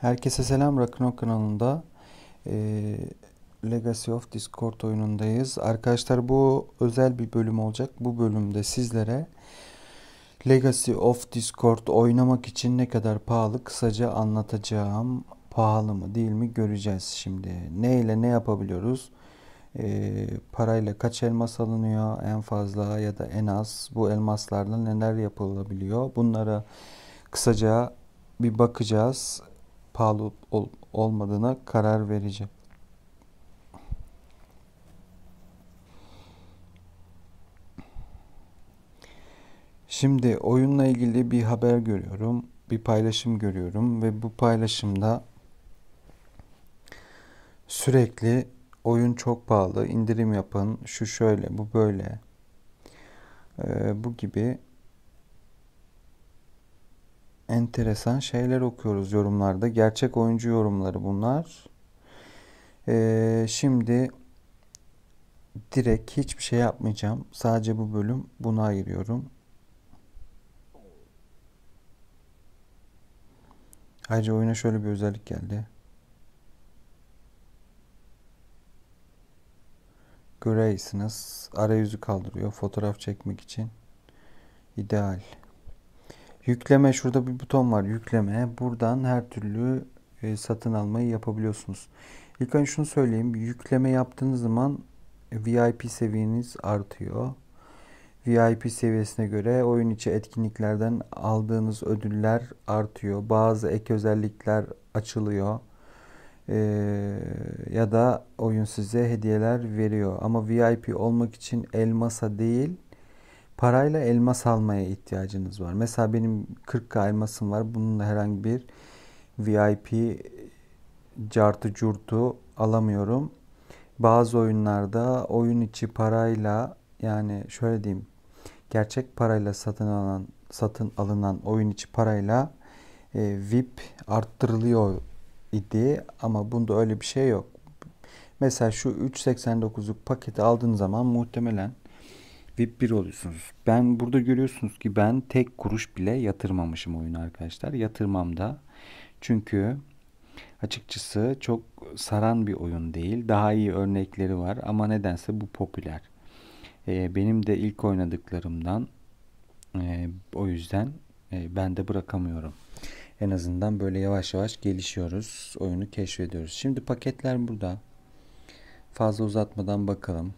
Herkese selam Rock'n'Roll kanalında e, Legacy of Discord oyunundayız. Arkadaşlar bu özel bir bölüm olacak. Bu bölümde sizlere Legacy of Discord oynamak için ne kadar pahalı kısaca anlatacağım. Pahalı mı değil mi göreceğiz şimdi. Ne ile ne yapabiliyoruz? E, parayla kaç elmas alınıyor en fazla ya da en az bu elmaslarla neler yapılabiliyor? Bunlara kısaca bir bakacağız pahalı ol, olmadığına karar verici. Şimdi oyunla ilgili bir haber görüyorum, bir paylaşım görüyorum ve bu paylaşımda sürekli oyun çok pahalı, indirim yapın, şu şöyle, bu böyle, ee, bu gibi enteresan şeyler okuyoruz yorumlarda. Gerçek oyuncu yorumları bunlar. Ee, şimdi direkt hiçbir şey yapmayacağım. Sadece bu bölüm buna ayırıyorum. Ayrıca oyuna şöyle bir özellik geldi. Göreysiniz. Arayüzü kaldırıyor. Fotoğraf çekmek için. ideal. Yükleme şurada bir buton var. Yükleme. Buradan her türlü e, satın almayı yapabiliyorsunuz. İlk önce şunu söyleyeyim. Yükleme yaptığınız zaman e, VIP seviyeniz artıyor. VIP seviyesine göre oyun içi etkinliklerden aldığınız ödüller artıyor. Bazı ek özellikler açılıyor. Ee, ya da oyun size hediyeler veriyor. Ama VIP olmak için elmasa değil parayla elmas almaya ihtiyacınız var. Mesela benim 40k elmasım var. Bununla herhangi bir VIP cartı curtu alamıyorum. Bazı oyunlarda oyun içi parayla yani şöyle diyeyim gerçek parayla satın alan satın alınan oyun içi parayla e, VIP arttırılıyor idi ama bunda öyle bir şey yok. Mesela şu 3.89'luk paketi aldığın zaman muhtemelen VIP 1 oluyorsunuz. Ben burada görüyorsunuz ki ben tek kuruş bile yatırmamışım oyunu arkadaşlar. Yatırmam da. Çünkü açıkçası çok saran bir oyun değil. Daha iyi örnekleri var ama nedense bu popüler. Ee, benim de ilk oynadıklarımdan e, o yüzden e, ben de bırakamıyorum. En azından böyle yavaş yavaş gelişiyoruz. Oyunu keşfediyoruz. Şimdi paketler burada. Fazla uzatmadan bakalım.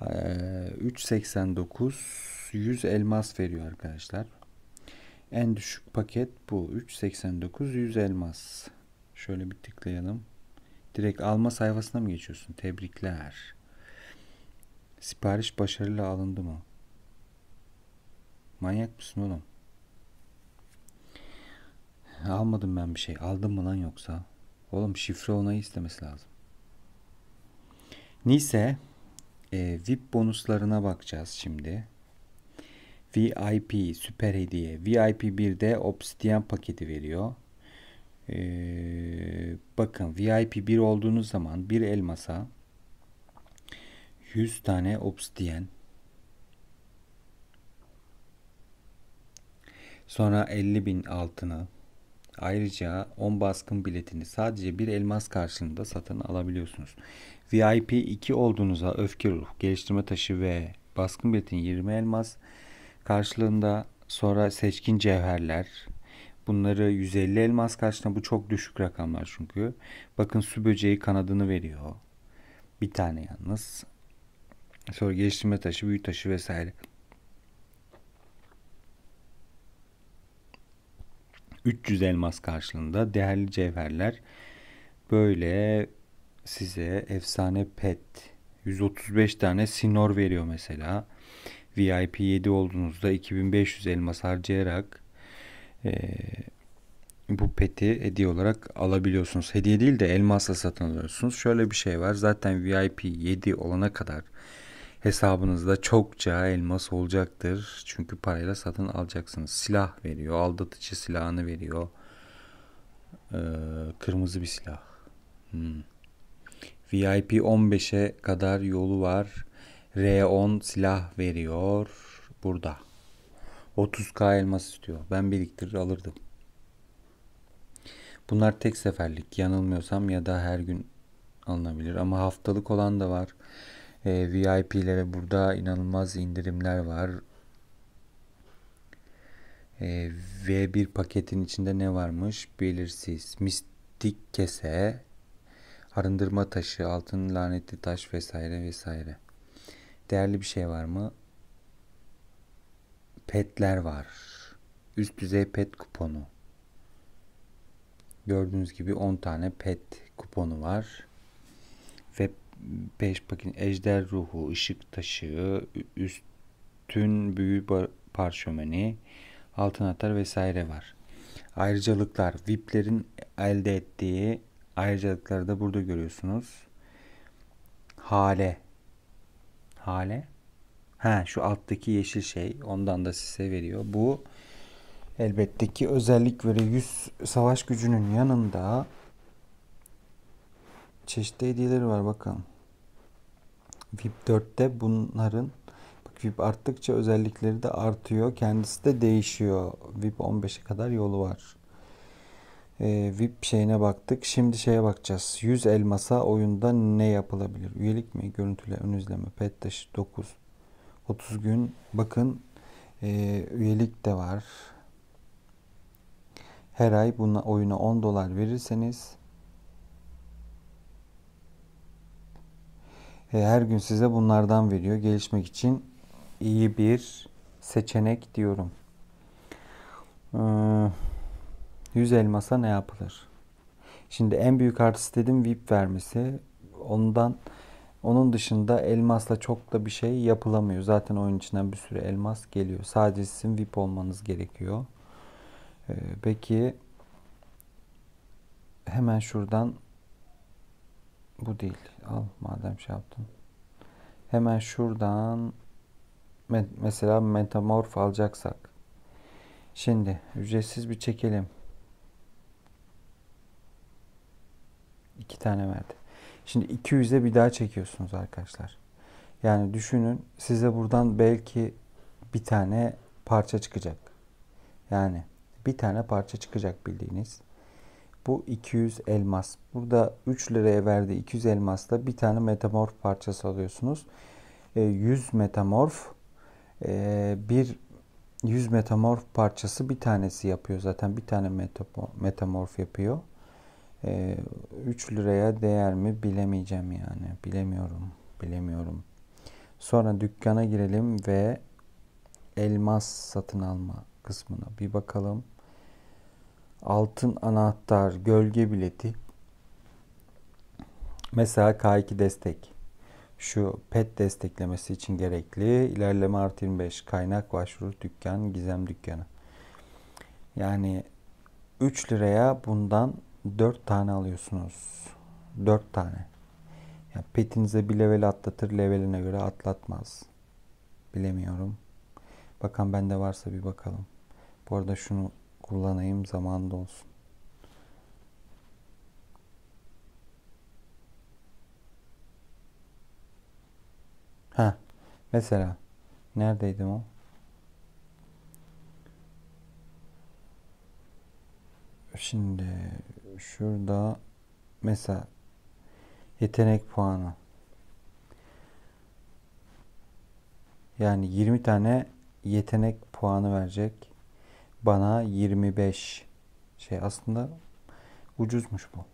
3.89 100 elmas veriyor arkadaşlar. En düşük paket bu. 3.89 100 elmas. Şöyle bir tıklayalım. Direkt alma sayfasına mı geçiyorsun? Tebrikler. Sipariş başarılı alındı mı? Manyak mısın oğlum? Almadım ben bir şey. Aldım mı lan yoksa? Oğlum şifre onayı istemesi lazım. Neyse e, ee, VIP bonuslarına bakacağız şimdi. VIP süper hediye. VIP 1'de Obsidian paketi veriyor. Ee, bakın VIP 1 olduğunuz zaman bir elmasa 100 tane Obsidian sonra 50 bin altını ayrıca 10 baskın biletini sadece bir elmas karşılığında satın alabiliyorsunuz. VIP 2 olduğunuza öfke ruh, geliştirme taşı ve baskın betin 20 elmas karşılığında sonra seçkin cevherler bunları 150 elmas karşılığında bu çok düşük rakamlar çünkü. Bakın su böceği kanadını veriyor. Bir tane yalnız. Sonra geliştirme taşı, büyü taşı vesaire. 300 elmas karşılığında değerli cevherler böyle size efsane pet 135 tane sinor veriyor mesela. VIP 7 olduğunuzda 2500 elmas harcayarak e, bu peti hediye olarak alabiliyorsunuz. Hediye değil de elmasla satın alıyorsunuz. Şöyle bir şey var. Zaten VIP 7 olana kadar hesabınızda çokça elmas olacaktır. Çünkü parayla satın alacaksınız. Silah veriyor. Aldatıcı silahını veriyor. Ee, kırmızı bir silah. Hmm. VIP 15'e kadar yolu var. R10 silah veriyor burada. 30k elmas istiyor. Ben biriktirir alırdım. Bunlar tek seferlik yanılmıyorsam ya da her gün alınabilir. Ama haftalık olan da var. E, ee, VIP'lere burada inanılmaz indirimler var. E, ee, V1 paketin içinde ne varmış belirsiz. Mistik kese Arındırma taşı, altın lanetli taş vesaire vesaire. Değerli bir şey var mı? Petler var. Üst düzey pet kuponu. Gördüğünüz gibi 10 tane pet kuponu var. Ve 5 bakın ejder ruhu, ışık taşı, üstün büyü parşömeni, altın atar vesaire var. Ayrıcalıklar VIP'lerin elde ettiği ayrıcalıkları da burada görüyorsunuz. Hale. Hale. Ha şu alttaki yeşil şey ondan da size veriyor. Bu elbette ki özellik ve 100 savaş gücünün yanında çeşitli hediyeleri var bakalım. VIP 4'te bunların bak VIP arttıkça özellikleri de artıyor. Kendisi de değişiyor. VIP 15'e kadar yolu var. Ee, VIP şeyine baktık. Şimdi şeye bakacağız. 100 elmasa oyunda ne yapılabilir? Üyelik mi? Görüntüle ön izleme. Pet taşı 9. 30 gün. Bakın e, üyelik de var. Her ay buna oyuna 10 dolar verirseniz e, her gün size bunlardan veriyor. Gelişmek için iyi bir seçenek diyorum. Ee, 100 elmasa ne yapılır? Şimdi en büyük artısı dedim VIP vermesi. Ondan onun dışında elmasla çok da bir şey yapılamıyor. Zaten oyun içinden bir sürü elmas geliyor. Sadece sizin VIP olmanız gerekiyor. Ee, peki hemen şuradan bu değil. Al madem şey yaptın. Hemen şuradan mesela metamorf alacaksak. Şimdi ücretsiz bir çekelim. 2 tane verdi. Şimdi 200'e bir daha çekiyorsunuz arkadaşlar. Yani düşünün size buradan belki bir tane parça çıkacak. Yani bir tane parça çıkacak bildiğiniz. Bu 200 elmas. Burada 3 liraya verdiği 200 elmasla bir tane metamorf parçası alıyorsunuz. 100 ee, metamorf ee, bir 100 metamorf parçası bir tanesi yapıyor zaten. Bir tane metamorf yapıyor. 3 ee, liraya değer mi bilemeyeceğim yani. Bilemiyorum. Bilemiyorum. Sonra dükkana girelim ve elmas satın alma kısmına bir bakalım. Altın anahtar, gölge bileti. Mesela K2 destek. Şu pet desteklemesi için gerekli. İlerleme artı 25. Kaynak başvuru dükkan, gizem dükkanı. Yani 3 liraya bundan 4 tane alıyorsunuz. 4 tane. Yani petinize bir level atlatır, leveline göre atlatmaz. Bilemiyorum. Bakan bende varsa bir bakalım. Bu arada şunu kullanayım zamanında olsun. Ha. Mesela neredeydim o? Şimdi şurada mesela yetenek puanı yani 20 tane yetenek puanı verecek bana 25 şey aslında ucuzmuş bu.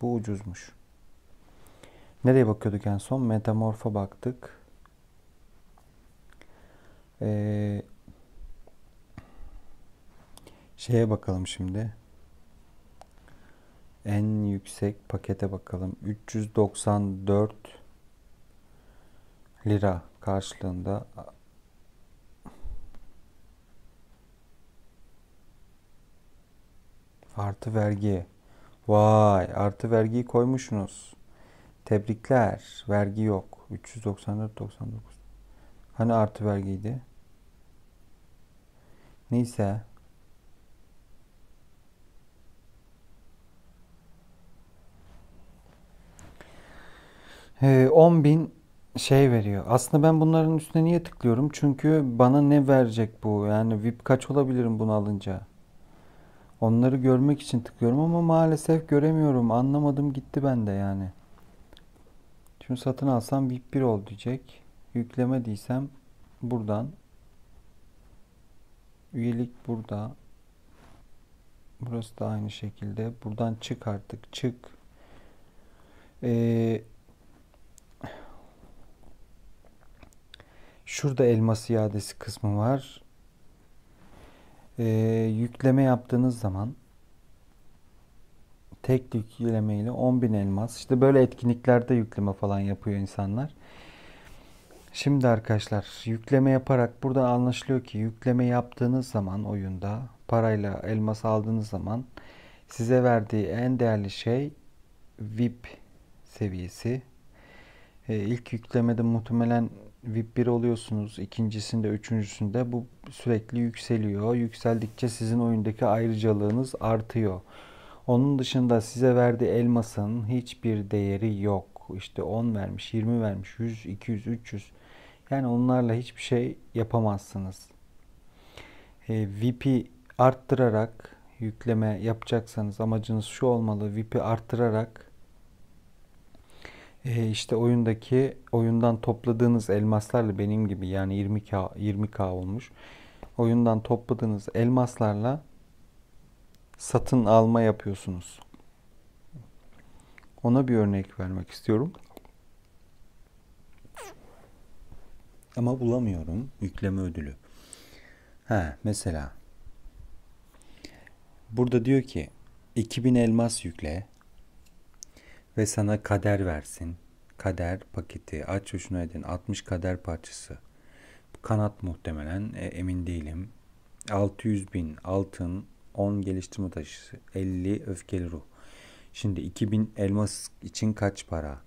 Bu ucuzmuş. Nereye bakıyorduk en son? Metamorf'a baktık. Ee, şeye bakalım şimdi. En yüksek pakete bakalım. 394 lira karşılığında artı vergi. Vay, artı vergiyi koymuşsunuz. Tebrikler. Vergi yok. 394.99. Hani artı vergiydi? Neyse. 10 ee, bin şey veriyor. Aslında ben bunların üstüne niye tıklıyorum? Çünkü bana ne verecek bu? Yani VIP kaç olabilirim bunu alınca? Onları görmek için tıklıyorum ama maalesef göremiyorum. Anlamadım gitti bende yani. Şimdi satın alsam VIP 1 ol diyecek. Yüklemediysem buradan. Üyelik burada. Burası da aynı şekilde. Buradan çık artık. Çık. Ee, Şurada elmas iadesi kısmı var. Ee, yükleme yaptığınız zaman tek yükleme ile 10.000 elmas. İşte böyle etkinliklerde yükleme falan yapıyor insanlar. Şimdi arkadaşlar yükleme yaparak burada anlaşılıyor ki yükleme yaptığınız zaman oyunda parayla elmas aldığınız zaman size verdiği en değerli şey VIP seviyesi. Ee, ilk yüklemede muhtemelen VIP 1 oluyorsunuz. ikincisinde, üçüncüsünde bu sürekli yükseliyor. Yükseldikçe sizin oyundaki ayrıcalığınız artıyor. Onun dışında size verdiği elmasın hiçbir değeri yok. İşte 10 vermiş, 20 vermiş, 100, 200, 300. Yani onlarla hiçbir şey yapamazsınız. E, VIP'i arttırarak yükleme yapacaksanız amacınız şu olmalı. VIP arttırarak e işte oyundaki oyundan topladığınız elmaslarla benim gibi yani 20k 20k olmuş. Oyundan topladığınız elmaslarla satın alma yapıyorsunuz. Ona bir örnek vermek istiyorum. Ama bulamıyorum yükleme ödülü. Ha mesela burada diyor ki 2000 elmas yükle ve sana kader versin. Kader paketi aç ve edin 60 kader parçası. Kanat muhtemelen e, emin değilim. 600 bin altın 10 geliştirme taşı 50 öfkeli ruh. Şimdi 2000 elmas için kaç para?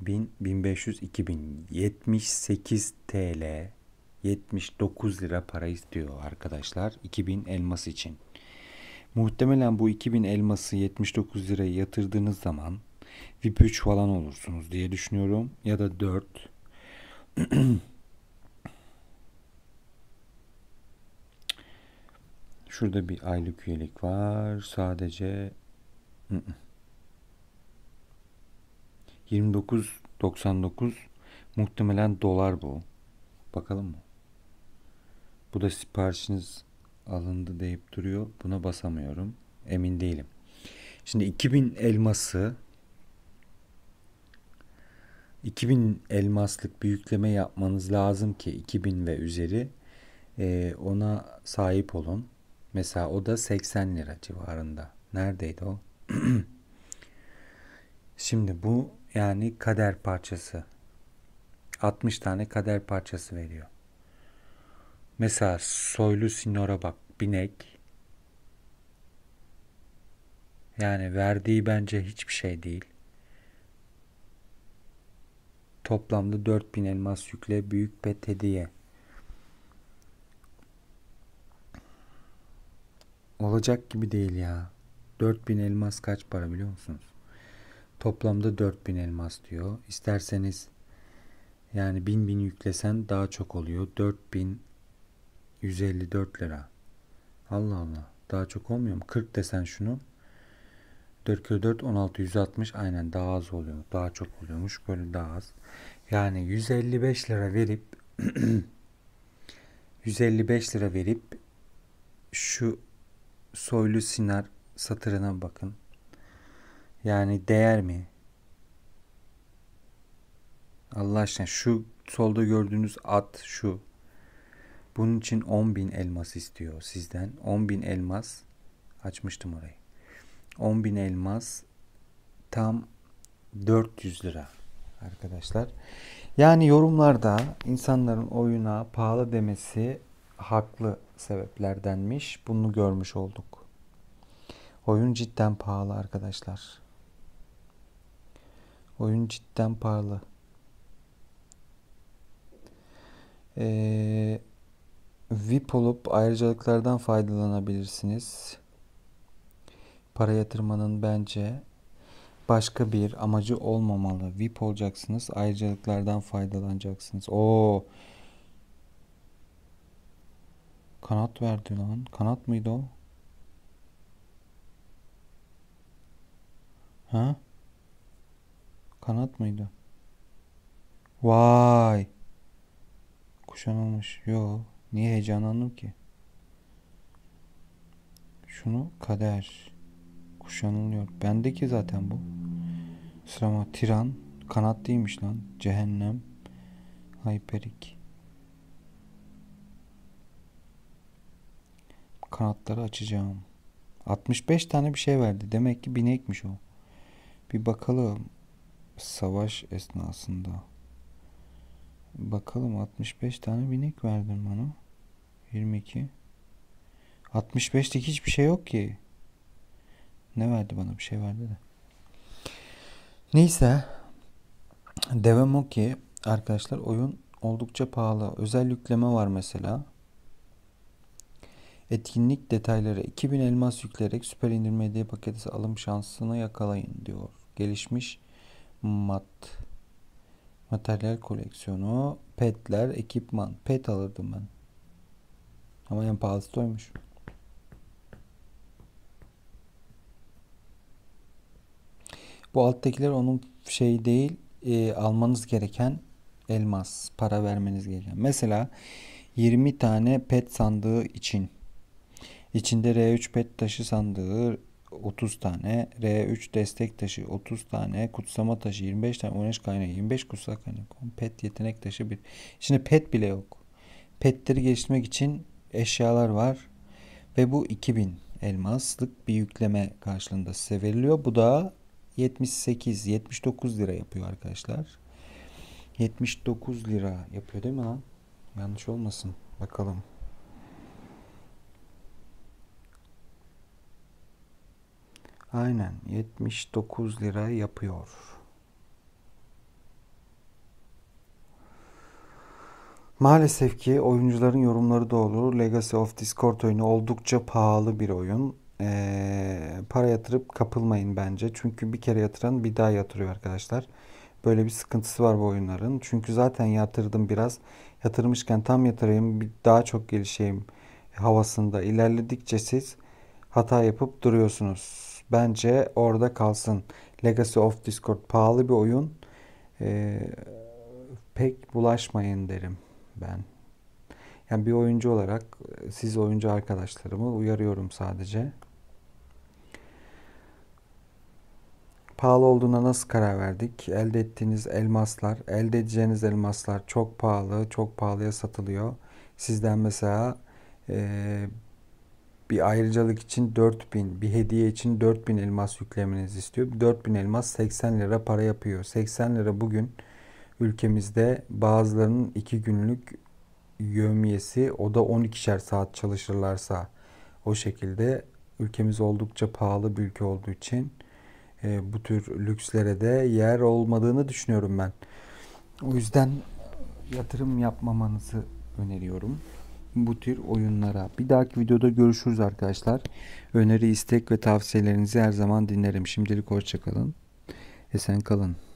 1000, 1500, 2000, 78 TL, 79 lira para istiyor arkadaşlar 2000 elmas için. Muhtemelen bu 2000 elması 79 lirayı yatırdığınız zaman VIP 3 falan olursunuz diye düşünüyorum. Ya da 4. Şurada bir aylık üyelik var. Sadece 29.99 muhtemelen dolar bu. Bakalım mı? Bu da siparişiniz alındı deyip duruyor. Buna basamıyorum. Emin değilim. Şimdi 2000 elması 2000 elmaslık bir yükleme yapmanız lazım ki 2000 ve üzeri e, ona sahip olun. Mesela o da 80 lira civarında. Neredeydi o? Şimdi bu yani kader parçası. 60 tane kader parçası veriyor. Mesela soylu sinora bak binek. Yani verdiği bence hiçbir şey değil. Toplamda 4000 elmas yükle büyük pet hediye. Olacak gibi değil ya. 4000 elmas kaç para biliyor musunuz? Toplamda 4000 elmas diyor. İsterseniz yani 1000 bin yüklesen daha çok oluyor. 4000 154 lira. Allah Allah. Daha çok olmuyor mu? 40 desen şunu. 4 kere 4 16 160 aynen daha az oluyor. Daha çok oluyormuş. Böyle daha az. Yani 155 lira verip 155 lira verip şu soylu sinar satırına bakın. Yani değer mi? Allah aşkına şu solda gördüğünüz at şu bunun için 10 bin elmas istiyor sizden. 10 bin elmas açmıştım orayı. 10 bin elmas tam 400 lira arkadaşlar. Yani yorumlarda insanların oyuna pahalı demesi haklı sebeplerdenmiş. Bunu görmüş olduk. Oyun cidden pahalı arkadaşlar. Oyun cidden pahalı. Ee, VIP olup ayrıcalıklardan faydalanabilirsiniz. Para yatırmanın bence başka bir amacı olmamalı. VIP olacaksınız, ayrıcalıklardan faydalanacaksınız. Oo. Kanat verdi lan. Kanat mıydı o? Ha? Kanat mıydı? Vay. Kuşanılmış. Yok. Niye heyecanlandım ki? Şunu kader kuşanılıyor. Bendeki zaten bu. Sırama tiran kanat değilmiş lan. Cehennem hyperik. Kanatları açacağım. 65 tane bir şey verdi. Demek ki binekmiş o. Bir bakalım savaş esnasında. Bakalım 65 tane binek verdin bana. 22. 65'te hiçbir şey yok ki. Ne verdi bana bir şey verdi de. Neyse. Devam o ki arkadaşlar oyun oldukça pahalı. Özel yükleme var mesela. Etkinlik detayları 2000 elmas yükleyerek süper indirme hediye paketi alım şansını yakalayın diyor. Gelişmiş mat. Materyal koleksiyonu, petler, ekipman. Pet alırdım ben. Ama en pahalısı doymuş. Bu alttakiler onun şey değil, e, almanız gereken elmas, para vermeniz gereken. Mesela 20 tane pet sandığı için. İçinde R3 pet taşı sandığı, 30 tane, R3 destek taşı 30 tane, kutsama taşı 25 tane, oynayış kaynağı 25 kutsal kaynağı, pet yetenek taşı bir. Şimdi pet bile yok. Petleri geliştirmek için eşyalar var ve bu 2000 elmaslık bir yükleme karşılığında size veriliyor. Bu da 78-79 lira yapıyor arkadaşlar. 79 lira yapıyor değil mi lan? Yanlış olmasın. Bakalım. Aynen 79 lira yapıyor. Maalesef ki oyuncuların yorumları da olur. Legacy of Discord oyunu oldukça pahalı bir oyun. Ee, para yatırıp kapılmayın bence. Çünkü bir kere yatıran bir daha yatırıyor arkadaşlar. Böyle bir sıkıntısı var bu oyunların. Çünkü zaten yatırdım biraz. Yatırmışken tam yatırayım daha çok gelişeyim havasında ilerledikçe siz hata yapıp duruyorsunuz. Bence orada kalsın. Legacy of Discord pahalı bir oyun. Ee, pek bulaşmayın derim ben. Yani bir oyuncu olarak e, siz oyuncu arkadaşlarımı uyarıyorum sadece. Pahalı olduğuna nasıl karar verdik? Elde ettiğiniz elmaslar, elde edeceğiniz elmaslar çok pahalı, çok pahalıya satılıyor. Sizden mesela e, bir ayrıcalık için 4000, bir hediye için 4000 elmas yüklemenizi istiyor. 4000 elmas 80 lira para yapıyor. 80 lira bugün ülkemizde bazılarının 2 günlük yömyesi o da 12'şer saat çalışırlarsa o şekilde ülkemiz oldukça pahalı bir ülke olduğu için e, bu tür lükslere de yer olmadığını düşünüyorum ben. O yüzden yatırım yapmamanızı öneriyorum bu tür oyunlara. Bir dahaki videoda görüşürüz arkadaşlar. Öneri, istek ve tavsiyelerinizi her zaman dinlerim. Şimdilik hoşçakalın. Esen kalın.